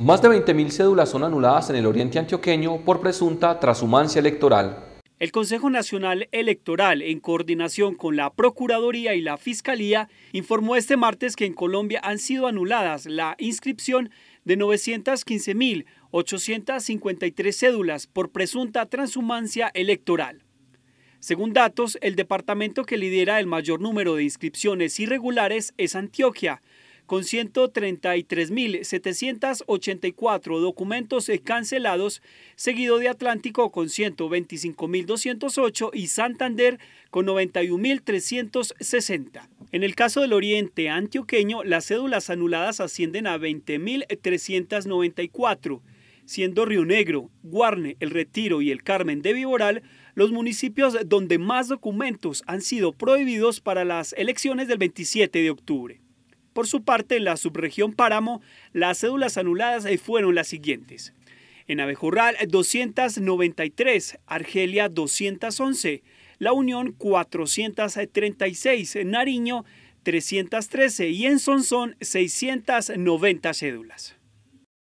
Más de 20.000 cédulas son anuladas en el oriente antioqueño por presunta transhumancia electoral. El Consejo Nacional Electoral, en coordinación con la Procuraduría y la Fiscalía, informó este martes que en Colombia han sido anuladas la inscripción de 915.853 cédulas por presunta transhumancia electoral. Según datos, el departamento que lidera el mayor número de inscripciones irregulares es Antioquia, con 133.784 documentos eh, cancelados, seguido de Atlántico con 125.208 y Santander con 91.360. En el caso del Oriente Antioqueño, las cédulas anuladas ascienden a 20.394 siendo Río Negro, Guarne, El Retiro y El Carmen de Viboral los municipios donde más documentos han sido prohibidos para las elecciones del 27 de octubre. Por su parte, en la subregión Páramo, las cédulas anuladas eh, fueron las siguientes. En Abejorral, 293, Argelia, 211, La Unión, 436, Nariño, 313 y en Sonsón, 690 cédulas.